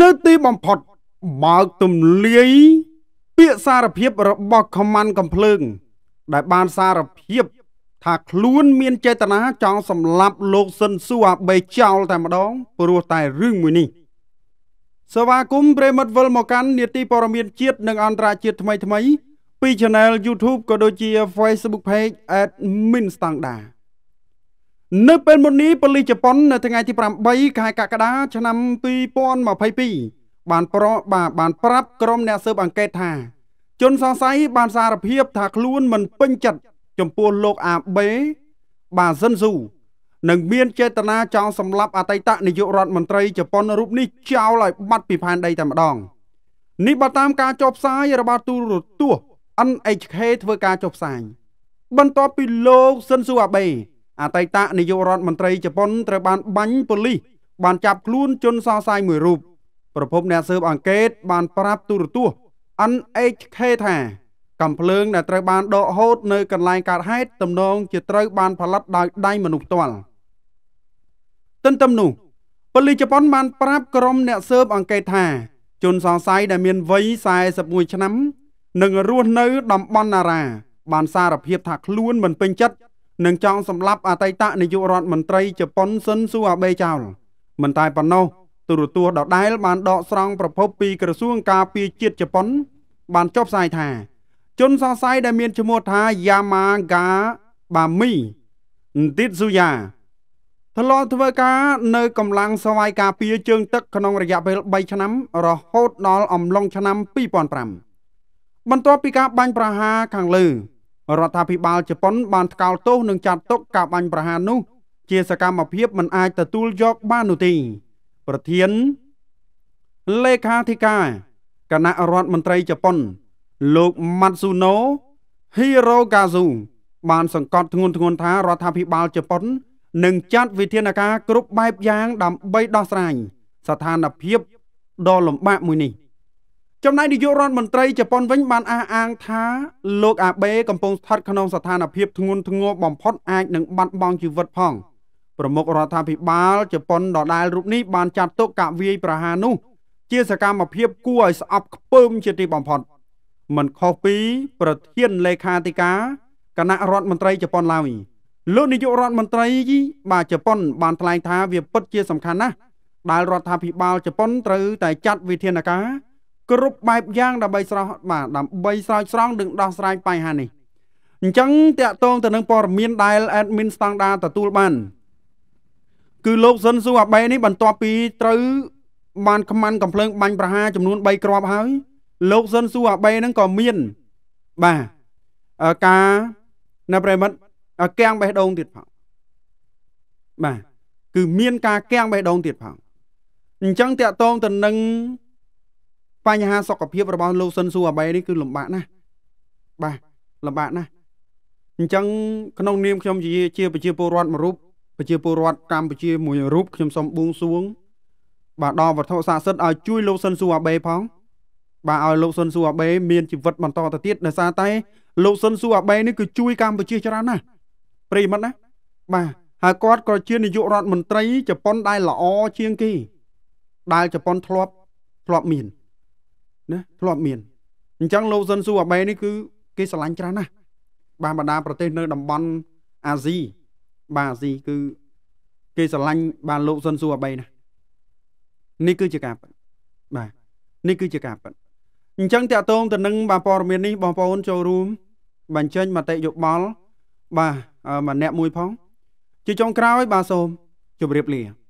នៅទីបំផុតបើកទំលាយពាក្យសារភាពរបស់ខមាន់កំភ្លើង ដែលបានសារភាពថាខ្លួនមានចេតនាចង់សម្លាប់លោកស៊ិនស៊ូអាបេចោលតែម្ដងព្រោះតែរឿងមួយនេះសវាគមប្រិមិត្តវិលមកកាន់នេតិព័រមានជាតិនិងអន្តរជាតិថ្មីថ្មី ពី Channel YouTube ក៏ដូចជា Facebook Page @min standard នៅពេលមុននេះប៉ូលីសជប៉ុននៅថ្ងៃទី8ខែកក្កដាឆ្នាំ2022បានប្របាទបានប្រាប់ក្រុមអ្នកស៊ើបអង្កេតថាជនសង្ស័យបានសារភាពថាខ្លួនមិនពេញចិត្តចំពោះលោកអាបេបាទស៊ិនស៊ូនិងមានចេតនាចង់សម្លាប់អតីតនាយករដ្ឋមន្ត្រីជប៉ុនរូបនេះចោលឲ្យបាត់ពីផែនដីតែម្ដងនេះបើតាមការចុះផ្សាយរបស់ទូរទស្សន៍ NHK ធ្វើការចុះផ្សាយបន្ទាប់ពីលោកស៊ិនស៊ូអាបេអតីតនាយករដ្ឋមន្ត្រីជប៉ុនត្រូវបានបាញ់ប៉ូលីសបានចាប់ខ្លួនជនសង្ស័យមួយរូបប្រពន្ធអ្នកស៊ើបអង្កេត បានប្រាប់ទូរទស្សន៍ NHK ថាកំភ្លើងដែលត្រូវបានដកហូតនៅ កន្លែងកើតហេតុទំនងជាត្រូវ បានផលិតដោយដៃមនុស្សផ្ទាល់ទន្ទឹមនោះប៉ូលីសជប៉ុនបានប្រាប់ក្រុមអ្នកស៊ើបអង្កេតថាជនសង្ស័យដែលមានវ័យ41ឆ្នាំ និងរស់នៅតំបន់ណារ៉ាបានសារភាពថាខ្លួនមិនពេញចិត្តនិងចង់សម្លាប់អតីតនាយករដ្ឋមន្ត្រីជប៉ុនស៊ិនស៊ូអាបេចោលមិនតែប៉ុណ្ណោះទូរទស្សន៍ដដែលបានដកស្រង់ប្រភពពីក្រសួងការពារជាតិជប៉ុន បានចុះផ្សាយថា ជនសង្ស័យដែលមានឈ្មោះថា Yamaga Bami Nitsuya ធ្លាប់ធ្វើការ នៅកម្លាំងស្វ័យការពារជើងទឹកក្នុងរយៈពេល3ឆ្នាំរហូតដល់អំឡុងឆ្នាំ2005បន្ទាប់ពីការបាញ់ប្រហារខាងលើរដ្ឋាភិបាលជប៉ុនបានថ្កោលទោសនិងចាត់ទុកការបាញ់ប្រហារនោះជាសកម្មភាពមិនអាចទទួលយកបាននោះទេប្រធានលេខាធិការគណៈរដ្ឋមន្ត្រីជប៉ុនលោក Matsuno Hirokazu បានសង្កត់ធ្ងន់ធ្ងរថារដ្ឋាភិបាលជប៉ុននឹងចាត់វិធានការគ្រប់បែបយ៉ាងដើម្បីដោះស្រាយស្ថានភាពដ៏លំបាកមួយនេះ។ចំណែកនាយករដ្ឋមន្ត្រីជប៉ុនវិញបានអះអាងថាលោកអាបេកំពុងស្ថិតក្នុងស្ថានភាពធ្ងន់ធ្ងរបំផុតអាចនឹងបាត់បង់ជីវិតផងប្រមុខរដ្ឋាភិបាលជប៉ុនដដែលរូបនេះបានចាត់ទុកការវាយប្រហារនោះ ជាសកម្មភាពគួរឲ្យស្អប់ខ្ពើមជាទីបំផុតមិនខុសពីប្រធានលេខាធិការគណៈរដ្ឋមន្ត្រីជប៉ុនឡើយលោកនាយករដ្ឋមន្ត្រីបាទជប៉ុនបានថ្លែងថាវាពិតជាសំខាន់ណាស់ដែលរដ្ឋាភិបាលជប៉ុនត្រូវតែចាត់វិធានការគ្រប់បែបយ៉ាងដើម្បីស្រោះបាទដើម្បីស្រោចស្រង់និងដោះស្រាយបញ្ហានេះអញ្ចឹងតកតងទៅនឹងព័ត៌មានដែល admin standard ទទួលបាន គឺលោកស៊ុនស៊ូអាបេនេះបន្ទាប់ពីត្រូវបានខ្មាន់កំភ្លើងបាញ់ប្រហារចំនួន3គ្រាប់ហើយលោកស៊ុនស៊ូអាបេនឹងក៏មានបាទការនៅប្រិមិត្តកាំងបេះដូងទៀតផងបាទគឺមានការកាំងបេះដូងទៀតផងអញ្ចឹងតកតងទៅនឹងបញ្ហាសុខភាពរបស់លោកស៊ិនស៊ូអាបែនេះគឺលំបាកណាស់បាទលំបាកណាស់អញ្ចឹងក្នុងនាមខ្ញុំជាជាប្រជាពលរដ្ឋមួយរូបប្រជាពលរដ្ឋកម្ពុជា មួយរូបខ្ញុំសូមបួងសួងបាទដល់វត្ថុស័ក្តិសិទ្ធឲ្យជួយ លោកស៊ិនស៊ូអាបែផងបាទឲ្យលោកស៊ិនស៊ូអាបែមានជីវិតបន្តទៅទៀតដោយសារតែលោកស៊ិនស៊ូអាបែនេះគឺជួយកម្ពុជាច្រើនណាស់ប្រិមត្តណាបាទហើយគាត់ក៏ជានាយករដ្ឋមន្ត្រីជប៉ុនដែលល្អជាងគេដែលជប៉ុនធ្លាប់ធ្លាប់មានណាធ្លាប់មានអញ្ចឹងលោកស៊ុនស៊ូអាបេនេះគឺគេស្រឡាញ់ច្រើនណាស់បាទបណ្ដាប្រទេស នៅតំបន់អាស៊ីបាទអាស៊ីគឺគេស្រឡាញ់បាទលោកស៊ុនស៊ូអាបេណានេះគឺជាការពិតបាទនេះគឺជាការពិតអញ្ចឹងតកតងទៅនឹងបាទព័ត៌មាននេះបងប្អូនចូលរួមបញ្ចេញមតិយោបល់បាទម្នាក់មួយផងជាចុងក្រោយបាទសូមជម្រាបលា